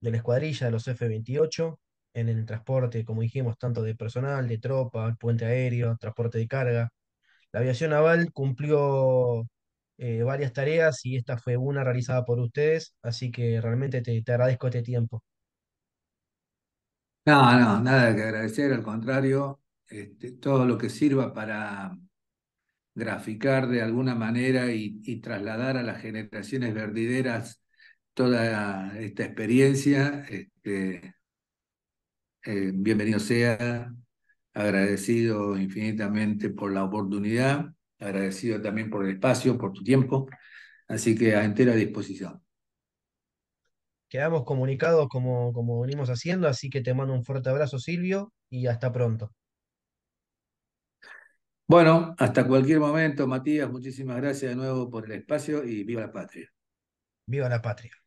de la escuadrilla de los F-28 en el transporte, como dijimos, tanto de personal, de tropa, puente aéreo, transporte de carga. La aviación naval cumplió eh, varias tareas y esta fue una realizada por ustedes, así que realmente te, agradezco este tiempo. No, no, nada que agradecer, al contrario, este, todo lo que sirva para graficar de alguna manera y, trasladar a las generaciones verdideras toda esta experiencia, este, eh, bienvenido sea, agradecido infinitamente por la oportunidad, agradecido también por el espacio, por tu tiempo, así que a entera disposición. Quedamos comunicados como, como venimos haciendo, así que te mando un fuerte abrazo Silvio y hasta pronto. Bueno, hasta cualquier momento, Matías, muchísimas gracias de nuevo por el espacio y viva la patria. Viva la patria.